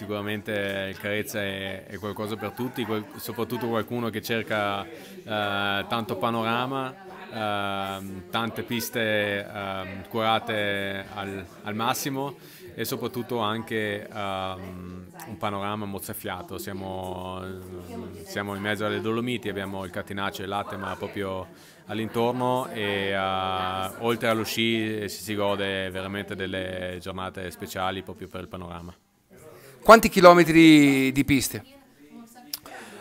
sicuramente il Carezza è, è qualcosa per tutti, quel, soprattutto qualcuno che cerca eh, tanto panorama, eh, tante piste eh, curate al, al, massimo e soprattutto anche ehm, un panorama mozzafiato. Siamo, siamo, in mezzo alle Dolomiti, abbiamo il catinaccio e l'atema proprio all'intorno e eh, oltre allo sci si gode veramente delle giornate speciali proprio per il panorama. Quanti chilometri di piste?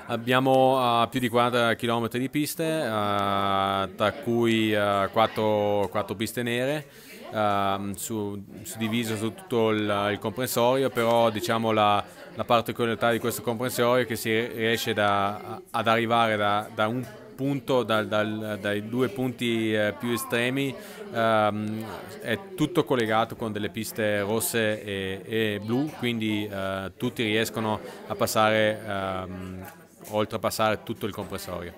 Abbiamo uh, più di 40 km di piste, uh, tra cui uh, 4, 4, piste nere, ah, su, suddivise su tutto il, il, comprensorio, però diciamo la, la particolarità di questo comprensorio è che si riesce da, ad arrivare da, da un punto, dal, dal, dai due punti eh, più estremi, ehm, è tutto collegato con delle piste rosse e, e blu, quindi eh, tutti riescono a passare, ehm, oltrepassare tutto il compressorio.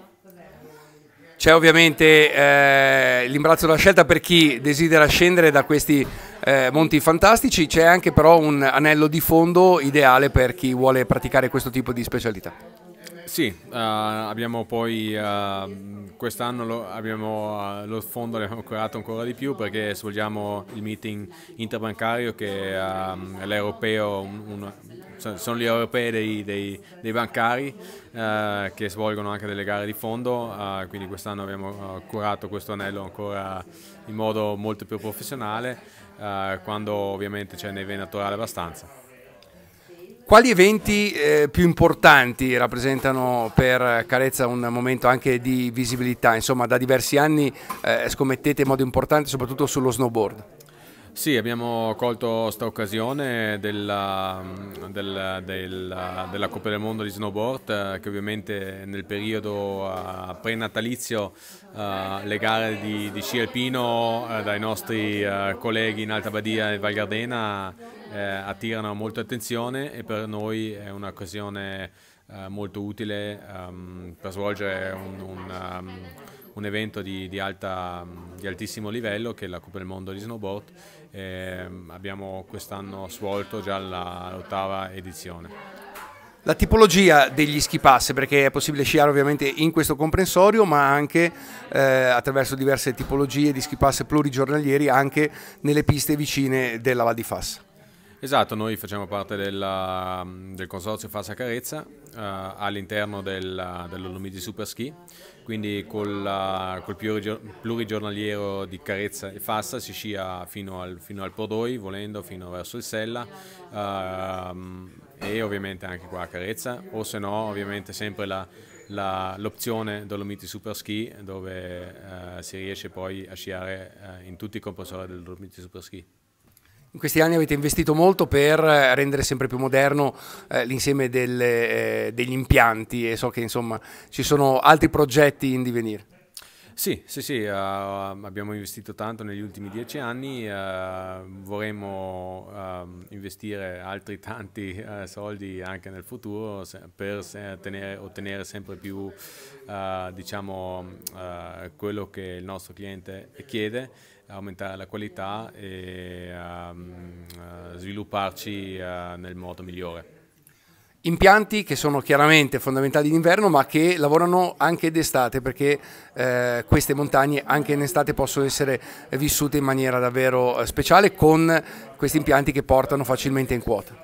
C'è ovviamente eh, l'imbarazzo della scelta per chi desidera scendere da questi eh, monti fantastici, c'è anche però un anello di fondo ideale per chi vuole praticare questo tipo di specialità. Sì, uh, abbiamo poi uh, quest'anno lo, abbiamo, uh, lo fondo l'abbiamo creato ancora di più perché svolgiamo il meeting interbancario che è ehm, l'europeo, un, un, sono gli europei dei, dei, dei bancari eh, che svolgono anche delle gare di fondo, eh, quindi quest'anno abbiamo curato questo anello ancora in modo molto più professionale, eh, quando ovviamente ce ne viene naturale abbastanza. Quali eventi eh, più importanti rappresentano per Carezza un momento anche di visibilità? Insomma, da diversi anni eh, scommettete in modo importante soprattutto sullo snowboard. Sì, abbiamo colto questa occasione della, della, della, della, Coppa del Mondo di snowboard eh, che ovviamente nel periodo eh, pre-natalizio prenatalizio eh, le gare di, di sci alpino dai nostri colleghi in Alta Badia e Val Gardena attirano molta attenzione e per noi è un'occasione molto utile ehm, per svolgere un, un ehm, un evento di, di, alta, di, altissimo livello che è la Coppa del Mondo di Snowboard. Eh, abbiamo quest'anno svolto già l'ottava edizione. La tipologia degli ski pass, perché è possibile sciare ovviamente in questo comprensorio, ma anche eh, attraverso diverse tipologie di ski pass plurigiornalieri anche nelle piste vicine della Val di Fassa. Esatto, noi facciamo parte della, del consorzio Falsa Carezza eh, all'interno del, dell'Olomidi Super Ski, quindi col, la, eh, col plurigiornaliero di Carezza e Fassa si scia fino al, fino al Podoi, volendo fino verso il Sella eh, e ovviamente anche qua a Carezza, o se no ovviamente sempre la, la, l'opzione Dolomiti Super Ski dove eh, si riesce poi a sciare eh, in tutti i compressori del Dolomiti Super Ski. In questi anni avete investito molto per eh, rendere sempre più moderno eh, l'insieme delle, eh, degli impianti e so che insomma ci sono altri progetti in divenire. Sì, sì, sì, uh, abbiamo investito tanto negli ultimi dieci anni, uh, vorremmo Ehm, investire altri tanti uh, soldi anche nel futuro se, per se, tenere, ottenere sempre più uh, diciamo, eh, quello che il nostro cliente chiede, aumentare la qualità e um, svilupparci nel modo migliore. Impianti che sono chiaramente fondamentali d'inverno ma che lavorano anche d'estate perché eh, queste montagne anche in estate possono essere vissute in maniera davvero eh, speciale con questi impianti che portano facilmente in quota.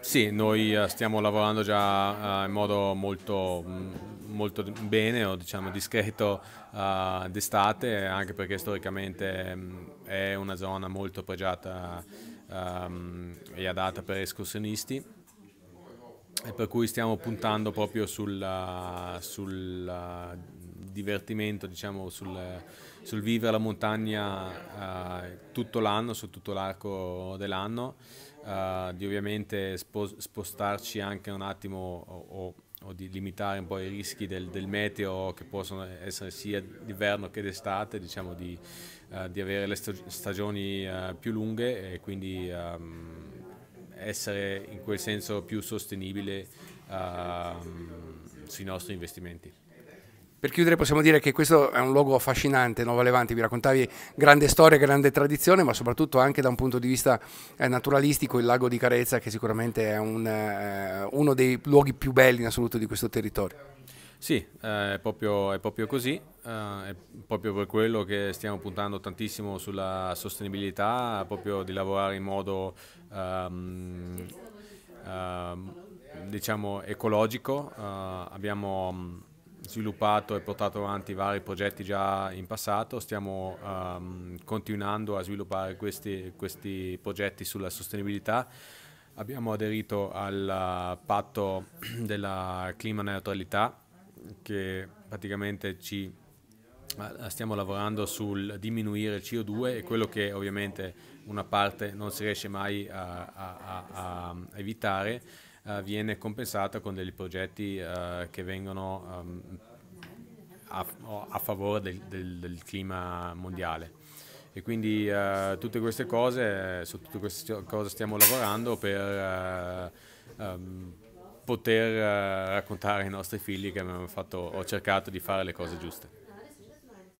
Sì, noi eh, stiamo lavorando già eh, in modo molto, mm, molto bene o diciamo discreto uh, d'estate anche perché storicamente mm, è una zona molto pregiata um, e adatta per escursionisti e per cui stiamo puntando proprio sul, eh, sul eh, divertimento, diciamo, sul, sul, vivere la montagna eh, tutto l'anno, su tutto l'arco dell'anno, eh, di ovviamente spo spostarci anche un attimo o, o, o, di limitare un po' i rischi del, del meteo che possono essere sia d'inverno che d'estate, diciamo di, eh, di, avere le stagioni eh, più lunghe e quindi... Ehm, essere in quel senso più sostenibile uh, sui nostri investimenti. Per chiudere possiamo dire che questo è un luogo affascinante, Nova Levante, vi raccontavi grande storia, grande tradizione, ma soprattutto anche da un punto di vista eh, naturalistico il lago di Carezza che sicuramente è un, eh, uno dei luoghi più belli in assoluto di questo territorio. Sì, eh, è, proprio, è, proprio, così, eh, è proprio per quello che stiamo puntando tantissimo sulla sostenibilità, proprio di lavorare in modo um, uh, diciamo ecologico. Uh, abbiamo mm, sviluppato e portato avanti vari progetti già in passato, stiamo um, continuando a sviluppare questi, questi progetti sulla sostenibilità. Abbiamo aderito al patto della clima neutralità che praticamente ci eh, stiamo lavorando sul diminuire il CO2 e quello che ovviamente una parte non si riesce mai a, a, a, a evitare uh, viene compensata con dei progetti uh, che vengono um, a, favore del, del, del, clima mondiale. E quindi uh, tutte queste cose, su tutte queste cose stiamo lavorando per um, poter eh, raccontare ai nostri figli che abbiamo fatto, ho cercato di fare le cose giuste.